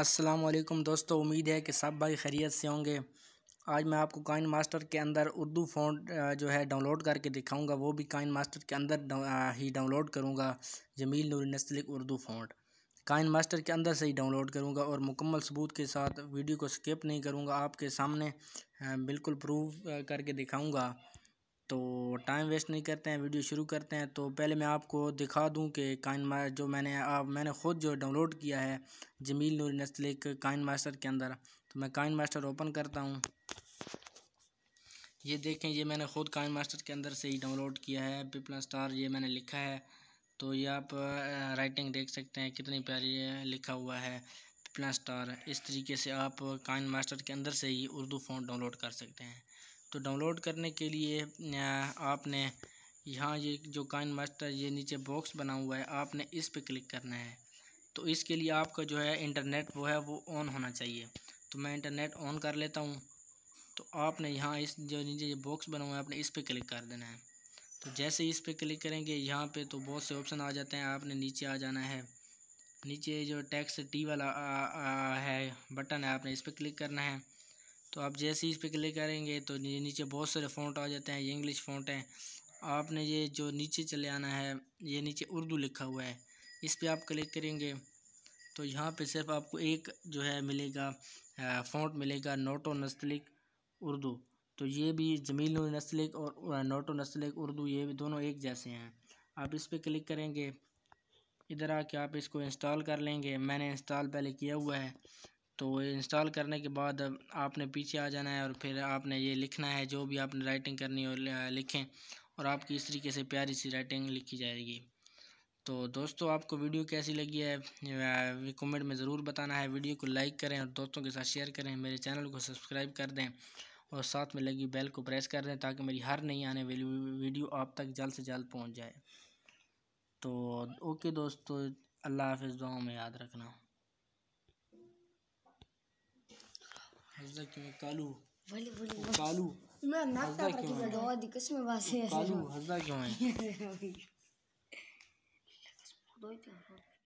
असलम दोस्तों उम्मीद है कि सब भाई खैरियत से होंगे आज मैं आपको काइन मास्टर के अंदर उर्दू फ़ॉन्ट जो है डाउनलोड करके दिखाऊंगा वो भी काइन मास्टर के अंदर ही डाउनलोड करूंगा Jameel Noor Nastaleeq Urdu font KineMaster के अंदर से ही डाउनलोड करूंगा और मुकम्मल सबूत के साथ वीडियो को स्किप नहीं करूँगा आपके सामने बिल्कुल प्रूव करके दिखाऊँगा तो टाइम वेस्ट नहीं करते हैं वीडियो शुरू करते हैं तो पहले मैं आपको दिखा दूं कि काइन मा जो मैंने आप मैंने ख़ुद जो डाउनलोड किया है जमील नूर नस्लिक काइन मास्टर के अंदर तो मैं काइन मास्टर ओपन करता हूं ये देखें ये मैंने ख़ुद काइन मास्टर के अंदर से ही डाउनलोड किया है पिपला स्टार ये मैंने लिखा है तो ये आप राइटिंग देख सकते हैं कितनी प्यारी लिखा हुआ है पिपला स्टार इस तरीके से आप काइन मास्टर के अंदर से ही उर्दू फ़ोन डाउनलोड कर सकते हैं तो डाउनलोड करने के लिए आपने यहाँ ये जो काइन मास्टर ये नीचे बॉक्स बना हुआ है आपने इस पर क्लिक करना है तो इसके लिए आपका जो है इंटरनेट वो है वो ऑन होना चाहिए तो मैं इंटरनेट ऑन कर लेता हूँ तो आपने यहाँ इस जो नीचे ये बॉक्स बना हुआ है आपने इस पर क्लिक कर देना है तो जैसे इस पर क्लिक करेंगे यहाँ पर तो बहुत से ऑप्शन आ जाते हैं आपने नीचे आ जाना है नीचे जो टैक्स टी वाला आ, आ, है बटन है आपने इस पर क्लिक करना है तो आप जैसे इस पर क्लिक करेंगे तो ये नीचे बहुत सारे फ़ॉन्ट आ जाते हैं ये इंग्लिश फ़ॉन्ट हैं आपने ये जो नीचे चले आना है ये नीचे उर्दू लिखा हुआ है इस पर आप क्लिक करेंगे तो यहाँ पे सिर्फ आपको एक जो है मिलेगा फ़ॉन्ट मिलेगा नोटो नस्लिक उर्दू तो ये भी जमील नस्लिक और नोटो नस्लिक उर्दू ये भी दोनों एक जैसे हैं आप इस पर क्लिक करेंगे इधर आके आप इसको इंस्टॉल कर लेंगे मैंने इंस्टॉल पहले किया हुआ है तो इंस्टॉल करने के बाद आपने पीछे आ जाना है और फिर आपने ये लिखना है जो भी आपने राइटिंग करनी हो लिखें और आपकी इस तरीके से प्यारी सी राइटिंग लिखी जाएगी तो दोस्तों आपको वीडियो कैसी लगी है कमेंट में ज़रूर बताना है वीडियो को लाइक करें और दोस्तों के साथ शेयर करें मेरे चैनल को सब्सक्राइब कर दें और साथ में लगी बेल को प्रेस कर दें ताकि मेरी हर नई आने वाली वीडियो आप तक जल्द से जल्द पहुँच जाए तो ओके दोस्तों अल्लाह हाफ दुआओं में याद रखना हजरा क्यों है कालू वली वली कालू मैं नाक तक की वीडियो दी किसमें बात है कालू हजरा क्यों है तो